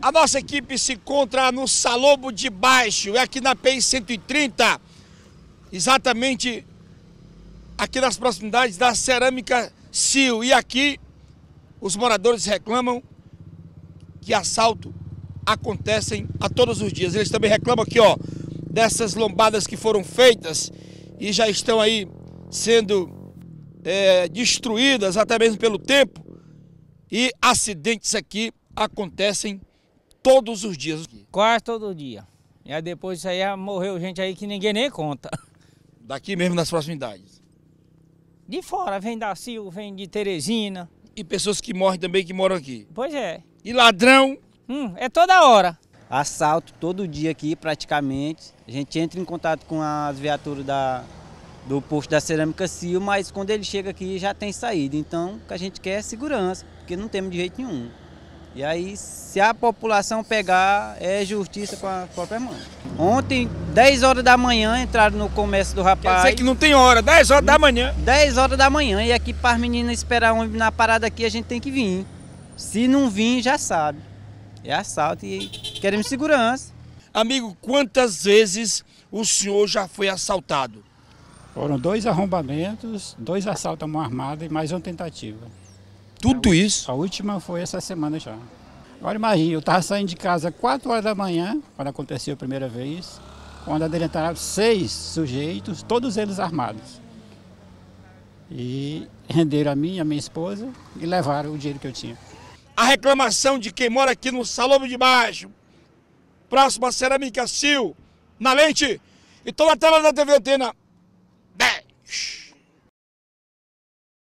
A nossa equipe se encontra no Salobo de Baixo, é aqui na PI 130, exatamente aqui nas proximidades da Cerâmica Sil. E aqui os moradores reclamam que assalto acontecem a todos os dias. Eles também reclamam aqui, ó, dessas lombadas que foram feitas e já estão aí sendo é, destruídas até mesmo pelo tempo. E acidentes aqui acontecem todos os dias. Quase todo dia. E aí depois disso aí morreu gente aí que ninguém nem conta. Daqui mesmo nas proximidades? De fora, vem da Silva, vem de Teresina. E pessoas que morrem também que moram aqui? Pois é. E ladrão? Hum, é toda hora. Assalto todo dia aqui praticamente. A gente entra em contato com as viaturas da, do posto da Cerâmica Silva, mas quando ele chega aqui já tem saída. Então o que a gente quer é segurança, porque não temos de jeito nenhum. E aí, se a população pegar, é justiça com a própria mãe. Ontem, 10 horas da manhã, entraram no comércio do rapaz. Quer dizer que não tem hora, 10 horas da manhã. 10 horas da manhã, e aqui para as meninas esperar um, na parada aqui, a gente tem que vir. Se não vir, já sabe. É assalto e queremos segurança. Amigo, quantas vezes o senhor já foi assaltado? Foram dois arrombamentos, dois assaltos à mão armada e mais uma tentativa. Tudo a, isso? A última foi essa semana já. Agora imagina eu estava saindo de casa 4 horas da manhã, quando aconteceu a primeira vez, quando adentraram seis sujeitos, todos eles armados. E renderam a mim, a minha esposa, e levaram o dinheiro que eu tinha. A reclamação de quem mora aqui no salão de Baixo, próximo à Cerâmica Sil, na lente, e toda a tela da TV Antena 10.